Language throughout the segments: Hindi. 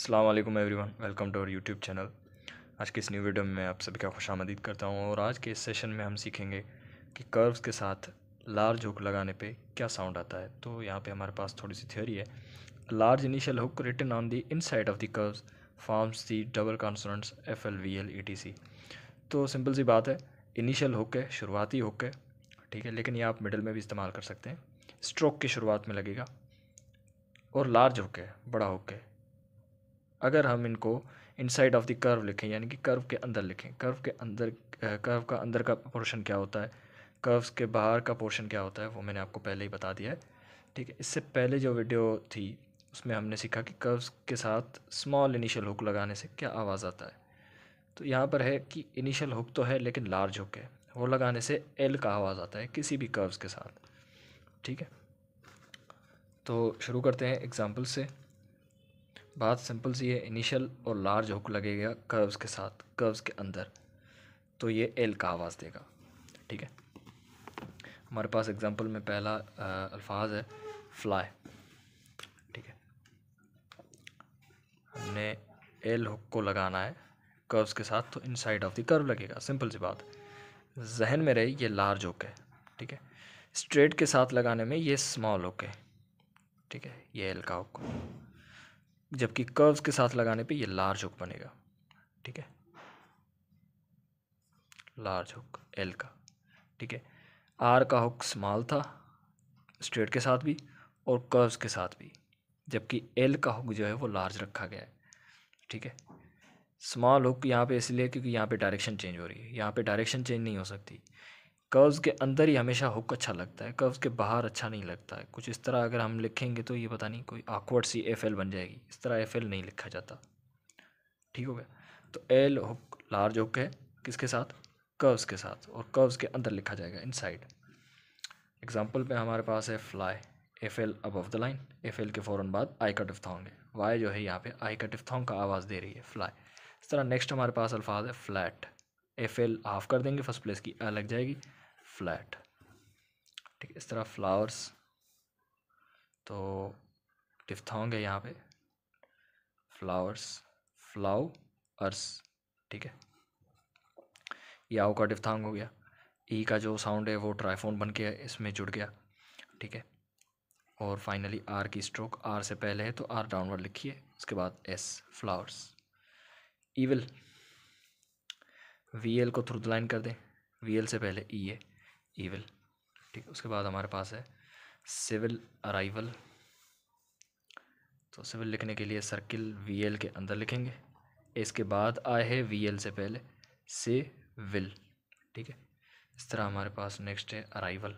अस्सलाम वालेकुम everyone welcome to our YouTube channel आज के इस न्यू वीडियो में मैं आप सभी का खुश आमदीद करता हूँ और आज के इस सेशन में हम सीखेंगे कि कर्व्स के साथ लार्ज हुक लगाने पे क्या साउंड आता है तो यहाँ पे हमारे पास थोड़ी सी थ्योरी है large initial hook written on the inside of the curves forms the double consonants F L V L E T C तो सिंपल सी बात है इनिशियल हुक है शुरुआती हुक है ठीक है लेकिन ये आप मिडल में भी इस्तेमाल कर सकते हैं स्ट्रोक की शुरुआत में लगेगा और लार्ज हुक है बड़ा हुक है अगर हम इनको इनसाइड ऑफ द कर्व लिखें यानी कि कर्व के अंदर लिखें कर्व के अंदर कर्व का अंदर का पोर्शन क्या होता है कर्व्स के बाहर का पोर्शन क्या होता है वो मैंने आपको पहले ही बता दिया है ठीक है इससे पहले जो वीडियो थी उसमें हमने सीखा कि कर्व्स के साथ स्मॉल इनिशियल हुक लगाने से क्या आवाज़ आता है तो यहाँ पर है कि इनिशियल हुक तो है लेकिन लार्ज हुक है वो लगाने से एल का आवाज़ आता है किसी भी कर्व्स के साथ ठीक है तो शुरू करते हैं एग्ज़ाम्पल से बात सिंपल सी है इनिशियल और लार्ज हुक लगेगा कर्व्स के साथ कर्व्स के अंदर तो ये एल का आवाज़ देगा ठीक है हमारे पास एग्ज़ाम्पल में पहला अल्फाज है फ्लाई ठीक है हमने एल हुक को लगाना है कर्व्स के साथ तो inside of the curve लगेगा सिंपल सी बात जहन में रही ये लार्ज हुक है ठीक है स्ट्रेट के साथ लगाने में ये स्मॉल हुक है ठीक है ये एल का हुक जबकि कर्व्स के साथ लगाने पे ये लार्ज हुक बनेगा ठीक है लार्ज हुक एल का ठीक है आर का हुक स्मॉल था स्ट्रेट के साथ भी और कर्व्स के साथ भी जबकि एल का हुक जो है वो लार्ज रखा गया है ठीक है स्मॉल हुक यहाँ पे इसलिए क्योंकि यहाँ पे डायरेक्शन चेंज हो रही है यहाँ पे डायरेक्शन चेंज नहीं हो सकती कर्व्स के अंदर ही हमेशा हुक अच्छा लगता है कर्व्स के बाहर अच्छा नहीं लगता है कुछ इस तरह अगर हम लिखेंगे तो ये पता नहीं कोई आकवर्ड सी एफ एल बन जाएगी इस तरह एफ एल नहीं लिखा जाता ठीक हो गया तो एल हुक लार्ज हुक है किसके साथ कर्व्स के साथ और कर्व्स के अंदर लिखा जाएगा इन साइड एग्जाम्पल में हमारे पास है fly F L above the line F L के फ़ौर बाद आई का डिफ्थॉन्ग है वाई जो है यहाँ पे आई का डिफ्थॉन्ग का आवाज़ दे रही है फ्लाई इस तरह नेक्स्ट हमारे पास अल्फाज है फ्लैट एफ एल हाफ कर देंगे फर्स्ट प्लेस की अलग जाएगी फ्लैट ठीक इस तरह फ्लावर्स तो डिफ्थोंग है यहाँ पे फ्लावर्स फ्लाव अर्स ठीक है याओ का डिफ्थोंग हो गया ई का जो साउंड है वो ट्राइफोन बन के इसमें जुड़ गया ठीक है और फाइनली आर की स्ट्रोक आर से पहले है तो आर डाउनवर्ड लिखिए उसके बाद as flowers evil V L को थ्रू द लाइन कर दें वी एल से पहले ई है ईविल ठीक उसके बाद हमारे पास है सिविल अराइवल तो सिविल लिखने के लिए सर्किल वीएल के अंदर लिखेंगे इसके बाद आए है वीएल से पहले से विल ठीक है इस तरह हमारे पास नेक्स्ट है अराइवल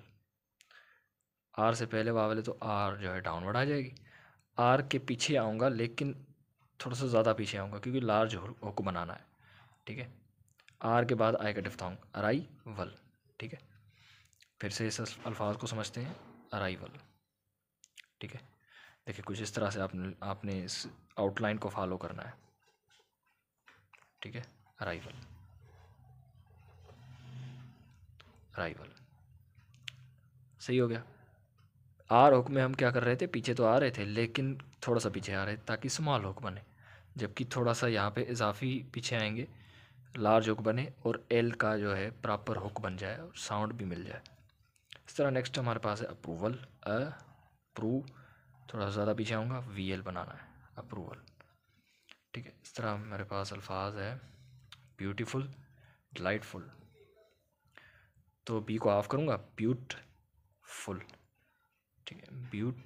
आर से पहले वाह तो आर जो है डाउनवर्ड आ जाएगी आर के पीछे आऊँगा लेकिन थोड़ा सा ज़्यादा पीछे आऊँगा क्योंकि लार्ज हो को बनाना है ठीक है आर के बाद आएगा का अराइवल ठीक है फिर से इस अल्फाज को समझते हैं अराइवल ठीक है देखिए कुछ इस तरह से आपने आपने इस आउटलाइन को फॉलो करना है ठीक है अराइवल अराइवल सही हो गया आर हुक में हम क्या कर रहे थे पीछे तो आ रहे थे लेकिन थोड़ा सा पीछे आ रहे ताकि स्मॉल हुक बने जबकि थोड़ा सा यहाँ पे इजाफी पीछे आएंगे लार्ज हुक बने और एल का जो है प्रॉपर हुक बन जाए और साउंड भी मिल जाए इस तरह नेक्स्ट हमारे पास है अप्रूवल अप्रूव थोड़ा ज़्यादा पीछे आऊँगा वी एल बनाना है अप्रूवल ठीक है इस तरह हमारे पास अल्फाज है ब्यूटीफुल डिलाइटफुल तो बी को ऑफ करूँगा ब्यूटफुल ठीक है ब्यूट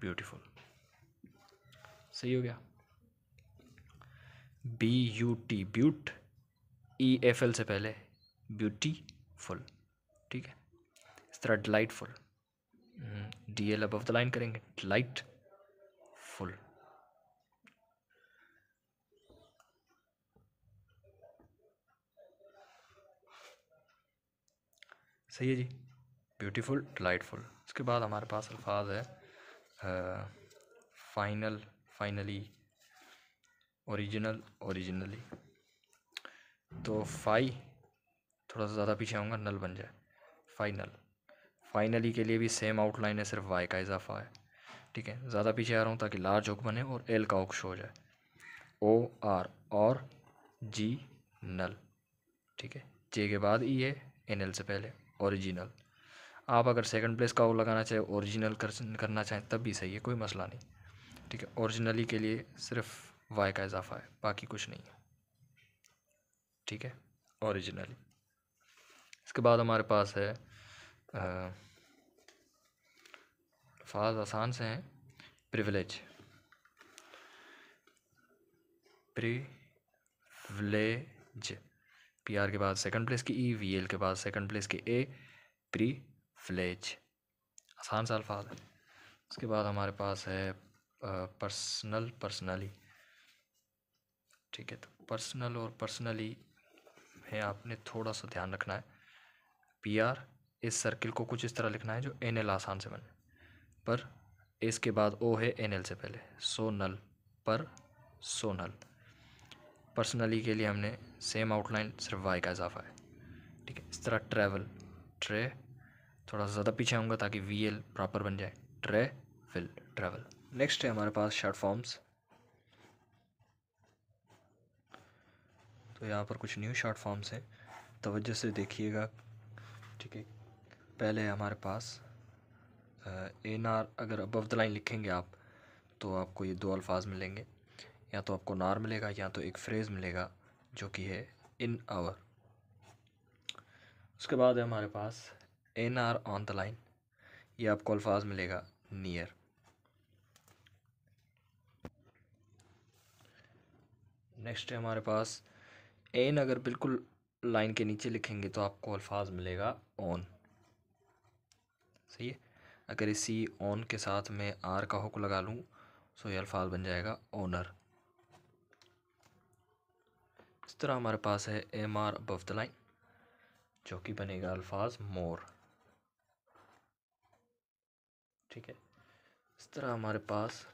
ब्यूटीफुल सही हो गया B U T beaut E F L से पहले ब्यूटीफुल ठीक है इस तरह delightful D L above the line करेंगे फुल सही है जी ब्यूटीफुल डिलाइटफुल उसके बाद हमारे पास अल्फाज है फाइनल फाइनली ओरिजिनल ओरिजिनली तो फाई थोड़ा सा ज़्यादा पीछे आऊँगा नल बन जाए फाइनल फाइनली के लिए भी सेम आउटलाइन है सिर्फ वाई का इजाफा है ठीक है ज़्यादा पीछे आ रहा हूँ ताकि लार्ज ओक बने और एल का हुक शो हो जाए ओ आर और जी नल ठीक है जे के बाद ई e है एन एल से पहले ओरिजिनल आप अगर सेकंड प्लेस का ओ लगाना चाहें ओरिजिनल कर, करना चाहें तब भी सही है कोई मसला नहीं ठीक है ओरिजिनली के लिए सिर्फ वाई का इजाफा है बाकी कुछ नहीं है ठीक है ओरिजिनली इसके बाद हमारे पास है अल्फाज आसान से हैं प्रिविलेज प्रिविलेज पी आर के बाद सेकंड प्लेस की ई वी एल के बाद सेकंड प्लेस की ए प्रिविलेज आसान सा अल्फाज है उसके बाद हमारे पास है पर्सनल पर्सनली ठीक है तो पर्सनल और पर्सनली है आपने थोड़ा सा ध्यान रखना है पी आर इस सर्किल को कुछ इस तरह लिखना है जो एन एल आसान से बने पर इसके बाद ओ है एन एल से पहले सो नल पर सो नल पर्सनली के लिए हमने सेम आउटलाइन सिर्फ वाई का इजाफा है ठीक है इस तरह ट्रेवल ट्रे थोड़ा सा ज़्यादा पीछे आऊँगा ताकि वी एल प्रॉपर बन जाए ट्रे फिल ट्रेवल नेक्स्ट है हमारे पास शर्ट फॉर्म्स तो यहाँ पर कुछ न्यू शॉर्ट फॉर्म्स हैं तवज्जो से देखिएगा ठीक है पहले हमारे पास एन आर अगर अबव द लाइन लिखेंगे आप तो आपको ये दो अल्फाज मिलेंगे या तो आपको नार मिलेगा या तो एक फ्रेज़ मिलेगा जो कि है इन आवर उसके बाद है हमारे पास N R on the line ये आपको अल्फाज मिलेगा नियर नेक्स्ट है हमारे पास एन अगर बिल्कुल लाइन के नीचे लिखेंगे तो आपको अल्फाज मिलेगा ऑन सही है अगर इसी ऑन के साथ मैं आर का हुक लगा लूँ सो तो ये अल्फाज बन जाएगा ओनर इस तरह हमारे पास है M R above the line जो कि बनेगा अल्फाज मोर ठीक है इस तरह हमारे पास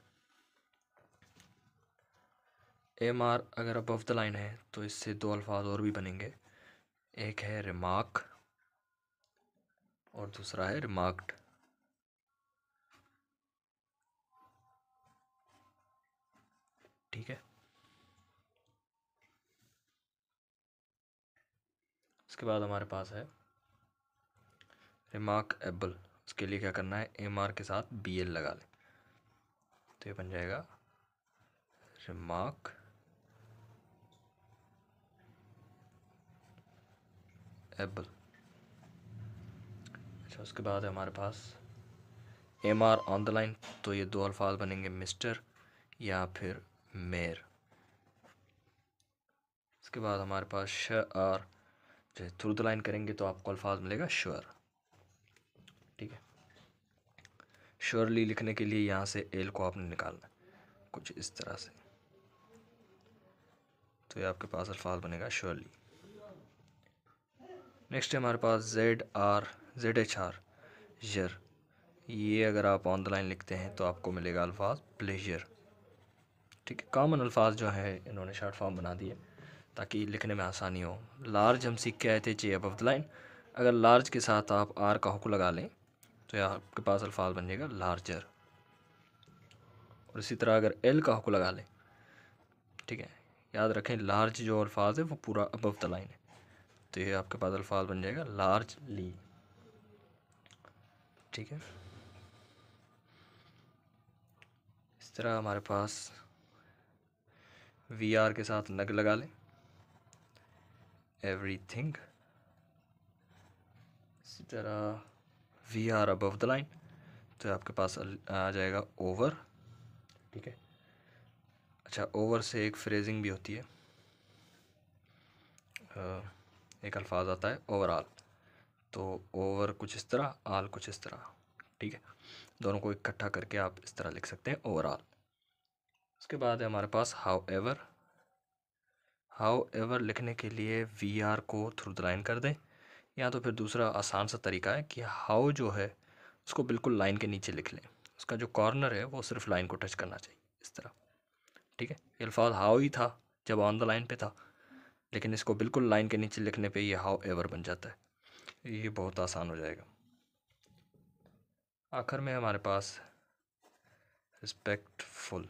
एम आर अगर अबव द लाइन है तो इससे दो अल्फाज और भी बनेंगे एक है रिमार्क और दूसरा है रिमार्क्ड ठीक है उसके बाद हमारे पास है रिमार्क एबल उसके लिए क्या करना है एम आर के साथ बी एल लगा लें तो ये बन जाएगा रिमार्क एप्पल अच्छा उसके बाद है हमारे पास M R on the line तो ये दो अल्फाज बनेंगे मिस्टर या फिर मेयर इसके बाद हमारे पास श आर जो है थ्रू द लाइन करेंगे तो आपको अल्फाज मिलेगा श्योर ठीक है श्योरली लिखने के लिए यहाँ से एल को आपने निकालना कुछ इस तरह से तो ये आपके पास अल्फाज बनेगा श्योरली नेक्स्ट है हमारे पास Z R Z H R यर ये अगर आप ऑन द लाइन लिखते हैं तो आपको मिलेगा अल्फाज प्लेजर ठीक है कॉमन अल्फाज जो है इन्होंने शार्ट फॉर्म बना दिए ताकि लिखने में आसानी हो लार्ज हम सीख के आए थे जे अब द लाइन अगर लार्ज के साथ आप आर का हुक् लगा लें तो आपके पास अल्फाज बन जाएगा लार्जर और इसी तरह अगर एल का हुक लगा लें ठीक है याद रखें लार्ज जो अल्फाज है वो पूरा अब द लाइन है तो ये आपके पास अल्फाज बन जाएगा लार्ज ली ठीक है इस तरह हमारे पास वी आर के साथ नग लगा लें एवरी थिंग इसी तरह V R above the line तो आपके पास आ जाएगा ओवर ठीक है अच्छा ओवर से एक फ्रेजिंग भी होती है एक अल्फाज आता है ओवरऑल तो ओवर कुछ इस तरह आल कुछ इस तरह ठीक है दोनों को इकट्ठा करके आप इस तरह लिख सकते हैं ओवरऑल उसके बाद है हमारे पास हाउ एवर हाउ एवर लिखने के लिए वी आर को थ्रू द लाइन कर दें या तो फिर दूसरा आसान सा तरीका है कि हाउ जो है उसको बिल्कुल लाइन के नीचे लिख लें उसका जो कॉर्नर है वो सिर्फ लाइन को टच करना चाहिए इस तरह ठीक है अल्फाज हाउ ही था जब ऑन द लाइन पे था लेकिन इसको बिल्कुल लाइन के नीचे लिखने पे ये हाउ एवर बन जाता है ये बहुत आसान हो जाएगा आखिर में हमारे पास रिस्पेक्टफुल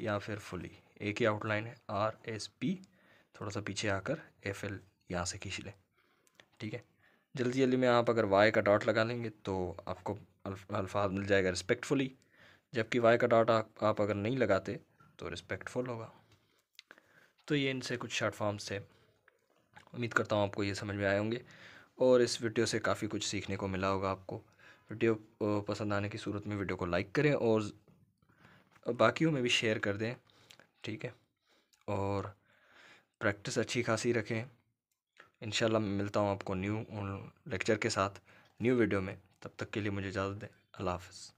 या फिर फुली एक ही आउटलाइन है आर एस पी थोड़ा सा पीछे आकर एफ एल यहाँ से खींच लें ठीक है जल्दी जल्दी में आप अगर वाई का डॉट लगा लेंगे तो आपको अल्फाज मिल जाएगा रिस्पेक्टफुली जबकि वाई का डॉट आप, आप अगर नहीं लगाते तो रिस्पेक्टफुल होगा तो ये इनसे कुछ शार्ट फॉर्म्स थे उम्मीद करता हूँ आपको ये समझ में आए होंगे और इस वीडियो से काफ़ी कुछ सीखने को मिला होगा आपको वीडियो पसंद आने की सूरत में वीडियो को लाइक करें और बाकियों में भी शेयर कर दें ठीक है और प्रैक्टिस अच्छी खासी रखें इन मिलता हूँ आपको न्यू लेक्चर के साथ न्यू वीडियो में तब तक के लिए मुझे इजाज़त दें अल्लाह हाफ़